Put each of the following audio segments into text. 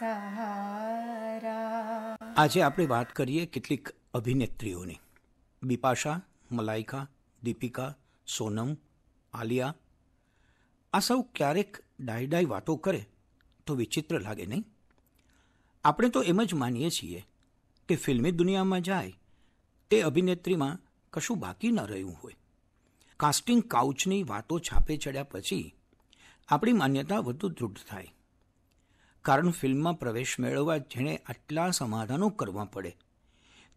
સહારા આજે આપણે વાત કરીએ કેટલીક અભિનેત્રીઓની બિપાશા મલાઈકા દીપિકા સોનમ આલિયા આ સૌ ક્યારેક ડાય ડાય વાતો કરે તો વિચિત્ર લાગે નહીં આપણે તો એમ જ માનીએ છીએ કે ફિલ્મી દુનિયામાં જાય તે અભિનેત્રીમાં કશું બાકી ન રહ્યું હોય કાસ્ટિંગ કાઉચની વાતો છાપે ચડ્યા પછી આપણી માન્યતા વધુ દૃઢ થાય કારણ ફિલ્મમાં પ્રવેશ મેળવવા જેણે આટલા સમાધાનો કરવા પડે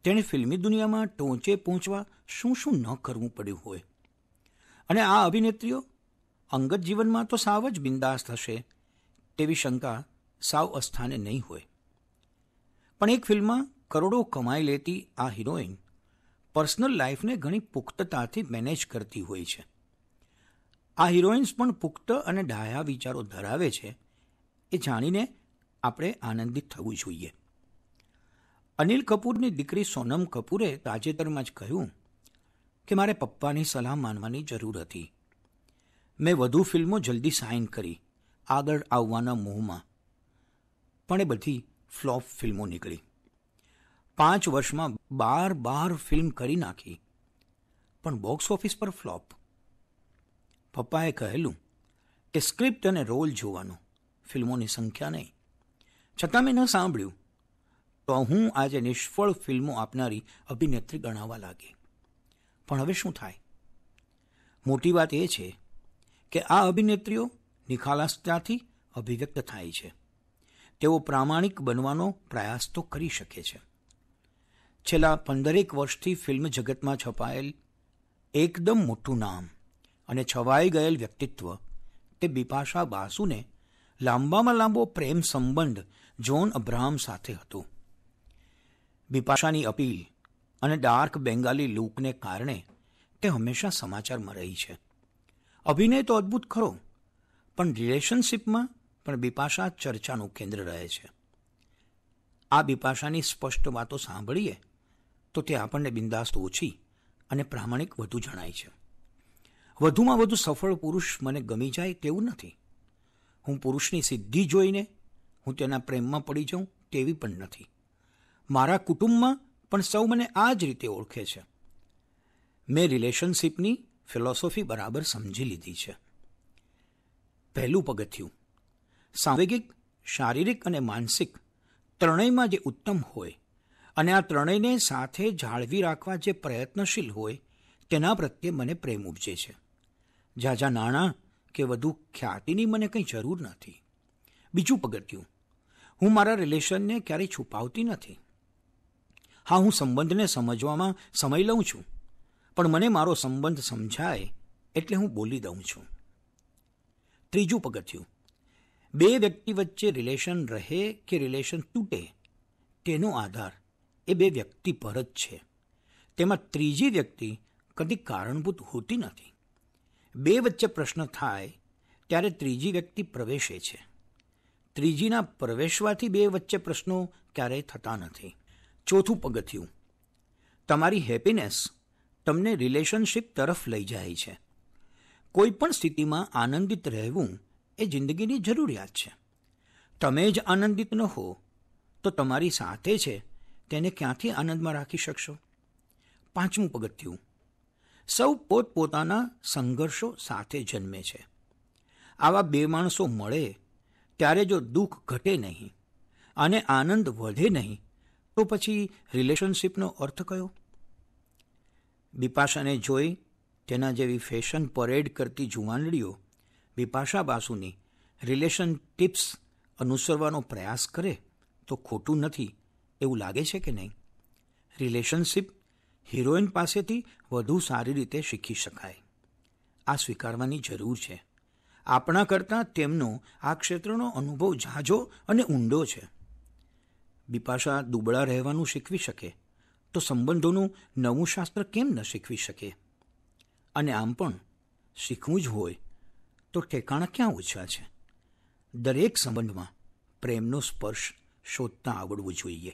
તેણે ફિલ્મી દુનિયામાં ટોંચે પહોંચવા શું શું ન કરવું પડ્યું હોય અને આ અભિનેત્રીઓ અંગત જીવનમાં તો સાવ જ બિંદાસ થશે તેવી શંકા સાવ અસ્થાને નહીં હોય પણ એક ફિલ્મમાં કરોડો કમાઈ લેતી આ હિરોઈન પર્સનલ લાઈફને ઘણી પુખ્તતાથી મેનેજ કરતી હોય છે આ હિરોઈન્સ પણ પુખ્ત અને ડાયા વિચારો ધરાવે છે એ જાણીને આપણે આનંદિત થવું જોઈએ અનિલ કપૂરની દીકરી સોનમ કપૂરે તાજેતરમાં જ કહ્યું કે મારે પપ્પાની સલાહ માનવાની જરૂર હતી મેં વધુ ફિલ્મો જલ્દી સાઇન કરી આગળ આવવાના મોહમાં પણ એ બધી ફ્લોપ ફિલ્મો નીકળી પાંચ વર્ષમાં બાર બાર ફિલ્મ કરી નાખી પણ બોક્સ ઓફિસ પર ફ્લોપ પપ્પાએ કહેલું કે સ્ક્રિપ્ટ અને રોલ જોવાનું ફિલ્મોની સંખ્યા નહીં છતાં મેં ન સાંભળ્યું તો હું આજે નિષ્ફળ ફિલ્મો આપનારી અભિનેત્રી ગણાવા લાગી પણ હવે શું થાય મોટી વાત એ છે કે આ અભિનેત્રીઓ નિખાલસતાથી અભિવ્યક્ત થાય છે તેઓ પ્રામાણિક બનવાનો પ્રયાસ તો કરી શકે છે છેલ્લા પંદરેક વર્ષથી ફિલ્મ જગતમાં છપાયેલ એકદમ મોટું નામ અને છવાઈ ગયેલ વ્યક્તિત્વ તે બિપાશા બાસુને લાંબામાં લાંબો પ્રેમ સંબંધ જોન અબ્રાહમ સાથે હતો બિપાશાની અપીલ અને ડાર્ક બેંગાલી લૂકને કારણે તે હંમેશા સમાચારમાં રહી છે અભિનય તો અદ્ભુત ખરો પણ રિલેશનશિપમાં પણ બિપાશા ચર્ચાનું કેન્દ્ર રહે છે આ બિપાશાની સ્પષ્ટ વાતો સાંભળીએ તો તે આપણને બિંદાસ્ત ઓછી અને પ્રામાણિક વધુ જણાય છે વધુમાં વધુ સફળ પુરુષ મને ગમી જાય તેવું નથી હું પુરુષની સિદ્ધિ જોઈને હું તેના પ્રેમમાં પડી જાઉં તેવી પણ નથી મારા કુટુંબમાં પણ સૌ મને આ જ રીતે ઓળખે છે મેં રિલેશનશીપની ફિલોસોફી બરાબર સમજી લીધી છે પહેલું પગથિયું સાંવેગિક શારીરિક અને માનસિક ત્રણેયમાં જે ઉત્તમ હોય અને આ ત્રણેયને સાથે જાળવી રાખવા જે પ્રયત્નશીલ હોય તેના પ્રત્યે મને પ્રેમ ઉપજે છે ઝાઝા નાણાં કે વધુ ખ્યાતિની મને કંઈ જરૂર નથી બીજું પગથિયું હું મારા રિલેશનને ક્યારેય છુપાવતી નથી હા હું સંબંધને સમજવામાં સમય લઉં છું પણ મને મારો સંબંધ સમજાય એટલે હું બોલી દઉં છું ત્રીજું પગથિયું બે વ્યક્તિ વચ્ચે રિલેશન રહે કે રિલેશન તૂટે તેનો આધાર એ બે વ્યક્તિ પર જ છે તેમાં ત્રીજી વ્યક્તિ કદી કારણભૂત હોતી નથી બે વચ્ચે પ્રશ્ન થાય ત્યારે ત્રીજી વ્યક્તિ પ્રવેશે છે ત્રીજીના પ્રવેશવાથી બે વચ્ચે પ્રશ્નો ક્યારેય થતા નથી ચોથું પગથિયું તમારી હેપીનેસ તમને રિલેશનશીપ તરફ લઈ જાય છે કોઈ પણ સ્થિતિમાં આનંદિત રહેવું એ જિંદગીની જરૂરિયાત છે તમે જ આનંદિત ન હો તો તમારી સાથે છે તેને ક્યાંથી આનંદમાં રાખી શકશો પાંચમું પગથિયું સૌ પોતપોતાના સંઘર્ષો સાથે જન્મે છે આવા બે માણસો મળે ત્યારે જો દુઃખ ઘટે નહીં અને આનંદ વધે નહીં તો પછી રિલેશનશીપનો અર્થ કયો બિપાશાને જોઈ તેના જેવી ફેશન પરેડ કરતી જુવાનડીઓ બિપાશા બાસુની રિલેશન ટિપ્સ અનુસરવાનો પ્રયાસ કરે તો ખોટું નથી એવું લાગે છે કે નહીં રિલેશનશીપ હિરોઈન પાસેથી વધુ સારી રીતે શીખી શકાય આ સ્વીકારવાની જરૂર છે આપણા કરતાં તેમનો આ ક્ષેત્રનો અનુભવ ઝાઝો અને ઊંડો છે બિપાશા દુબળા રહેવાનું શીખવી શકે તો સંબંધોનું નવું શાસ્ત્ર કેમ ન શીખવી શકે અને આમ પણ શીખવું જ હોય તો ઠેકાણા ક્યાં ઓછા છે દરેક સંબંધમાં પ્રેમનો સ્પર્શ શોધતા આવડવું જોઈએ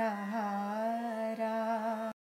प्राइरा